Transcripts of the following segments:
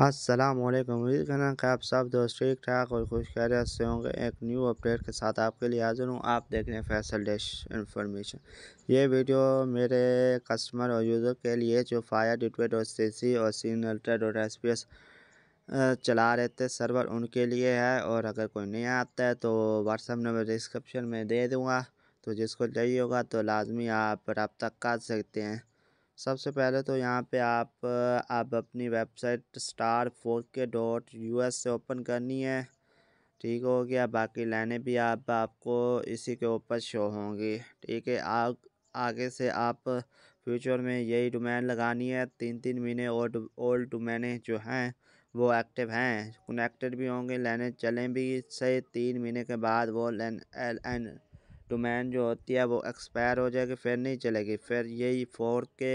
असलम उम्मीद करना कि आप सब दोस्त ठीक ठाक और खुश खैरियत से होंगे एक न्यू अपडेट के साथ आपके लिए हाजिर हूँ आप देख रहे हैं फैसल डैश इन्फॉर्मेशन ये वीडियो मेरे कस्टमर और यूज़र के लिए जो फायर डिटवे डॉट सी सी और सीन ultra dot S P S चला रहे थे सर्वर उनके लिए है और अगर कोई नहीं आता है तो व्हाट्सअप नंबर डिस्क्रिप्शन में दे दूँगा तो जिसको चाहिए होगा तो लाजमी आप तक कर सकते हैं सबसे पहले तो यहाँ पे आप आप अपनी वेबसाइट स्टार फोर के डॉट यू एस से ओपन करनी है ठीक हो गया बाकी लाइने भी आप आपको इसी के ऊपर शो होंगी ठीक है आग आगे से आप फ्यूचर में यही डोमेन लगानी है तीन तीन महीने और ओल्ड डोमेने जो हैं वो एक्टिव हैं कनेक्टेड भी होंगे लाइने चलें भी सही तीन महीने के बाद वो लाइन एल एन डोमेन जो होती है वो एक्सपायर हो जाएगी फिर नहीं चलेगी फिर यही four K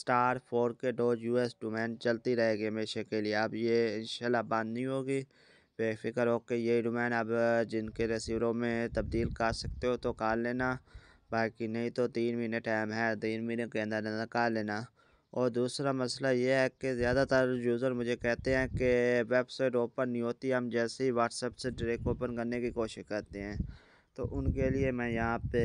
star four K डोज यू एस डोमेन चलती रहेगी हमेशा के लिए अब ये इंशाल्लाह बंद नहीं होगी बेफिक्र होकर यही डोमेन अब जिनके रिसीवरों में तब्दील कर सकते हो तो कर लेना बाकी नहीं तो तीन महीने टाइम है तीन महीने के अंदर अंदर कर लेना और दूसरा मसला यह है कि ज़्यादातर यूज़र मुझे कहते हैं कि वेबसाइट ओपन नहीं होती हम जैसे ही व्हाट्सएप से डायरेक्ट ओपन करने की कोशिश करते हैं तो उनके लिए मैं यहाँ पे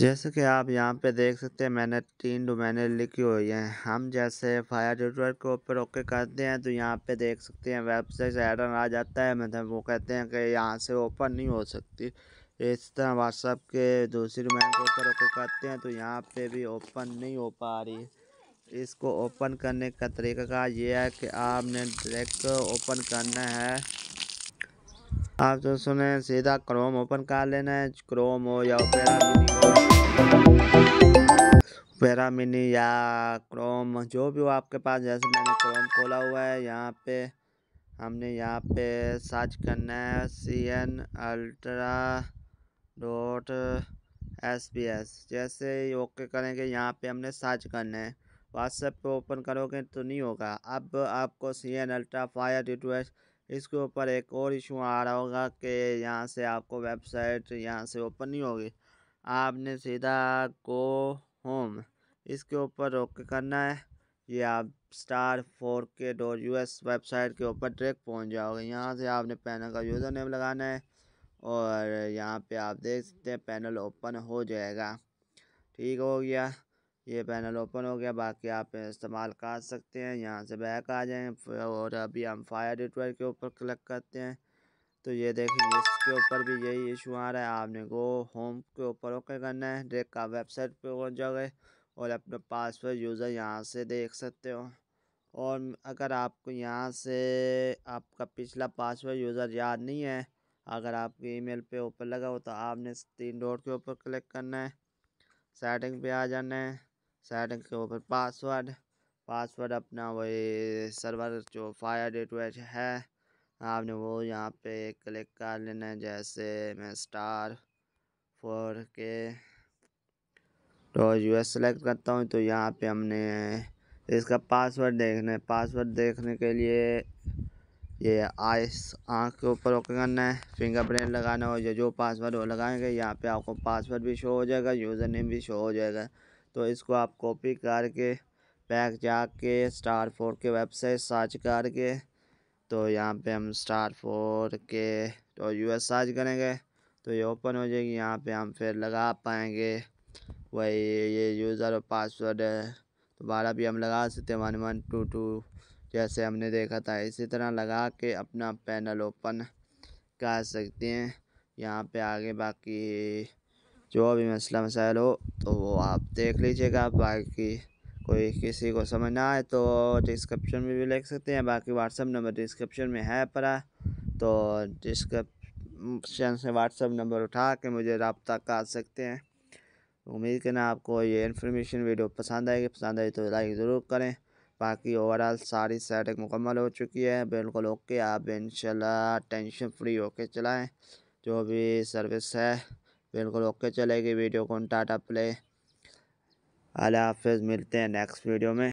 जैसे कि आप यहाँ पे देख सकते हैं मैंने तीन डोमेने लिखी हुई हैं हम जैसे फायर नेटवर्क के ऊपर ओके करते हैं तो यहाँ पे देख सकते हैं वेबसाइट एडन आ जाता है मतलब वो कहते हैं कि यहाँ से ओपन नहीं हो सकती इस तरह व्हाट्सअप के दूसरी डोमेन के ऊपर ओके करते हैं तो यहाँ पे भी ओपन नहीं हो पा रही इसको ओपन करने का तरीका का ये है कि आपने डायरेक्ट ओपन करना है आप जो सुने सीधा क्रोम ओपन कर लेना है क्रोम हो या ओपेरा मिनी ओपेरा मिनी या क्रोम जो भी हो आपके पास जैसे मैंने क्रोम खोला हुआ है यहाँ पे हमने यहाँ पे सर्च करना है C N ultra dot S B S जैसे ओके करेंगे यहाँ पे हमने सर्च करना है व्हाट्सएप पे ओपन करोगे तो नहीं होगा अब आपको सी एन अल्ट्रा फायर डिटू इसके ऊपर एक और इशू आ रहा होगा कि यहाँ से आपको वेबसाइट यहाँ से ओपन नहीं होगी आपने सीधा गो होम इसके ऊपर रोक करना है ये आप स्टार फोर के डॉट यू एस वेबसाइट के ऊपर डायरेक्ट पहुँच जाओगे यहाँ से आपने पैनल का यूज़र नेम लगाना है और यहाँ पे आप देख सकते हैं पैनल ओपन हो जाएगा ठीक हो गया ये पैनल ओपन हो गया बाकी आप इस्तेमाल कर सकते हैं यहाँ से बैक आ जाएँ और अभी हम फायर नेटवर्क के ऊपर क्लिक करते हैं तो ये देखेंगे इसके ऊपर भी यही इशू आ रहा है आपने गो होम के ऊपर ओके करना है डायरेक्ट का वेबसाइट पे पहुँच जाओगे और अपना पासवर्ड यूज़र यहाँ से देख सकते हो और अगर आपको यहाँ से आपका पिछला पासवर्ड यूज़र याद नहीं है अगर आपके ईमेल पे ऊपर लगा हो तो आपने तीन डॉट के ऊपर क्लिक करना है सेटिंग पे आ जाना है सेटिंग के ऊपर पासवर्ड पासवर्ड अपना वही सर्वर जो फायर डेटवेज है आपने वो यहाँ पे क्लिक कर लेना है जैसे मैं स्टार फोर के तो यू एस सेलेक्ट करता हूँ तो यहाँ पे हमने इसका पासवर्ड देखना है पासवर्ड देखने के लिए ये आइस आँख के ऊपर ओके करना है फिंगरप्रिंट लगाना हो या जो पासवर्ड वो लगाएंगे यहाँ पे आपको पासवर्ड भी शो हो जाएगा यूज़र नेम भी शो हो जाएगा तो इसको आप कॉपी करके जा जाके स्टार फोर के वेबसाइट सर्च करके तो यहाँ पे हम स्टार फोर के तो यूएस सर्च करेंगे तो ये ओपन हो जाएगी यहाँ पे हम फिर लगा पाएंगे वही ये यूज़र और पासवर्ड दोबारा भी हम लगा सकते हैं वन वन टू टू जैसे हमने देखा था इसी तरह लगा के अपना पैनल ओपन कर सकते हैं यहाँ पे आगे बाकी जो भी मसला मसाइल हो तो वो आप देख लीजिएगा बाकी कोई किसी को समझ ना आए तो डिस्क्रिप्शन में भी लिख सकते हैं बाकी व्हाट्सअप नंबर डिस्क्रिप्शन में है पड़ा तो डिस्क्रिप्शन से व्हाट्सअप नंबर उठा के मुझे रबता कर सकते हैं उम्मीद करना आपको ये इन्फॉर्मेशन वीडियो पसंद आएगी पसंद आई तो लाइक ज़रूर करें बाकी ओवरऑल सारी सेटिंग मुकम्मल हो चुकी है बिल्कुल ओके आप इंशाल्लाह टेंशन फ्री होके चलाएँ जो भी सर्विस है बिल्कुल ओके चलेगी वीडियो कॉन टाटा प्ले अला हाफिज़ मिलते हैं नेक्स्ट वीडियो में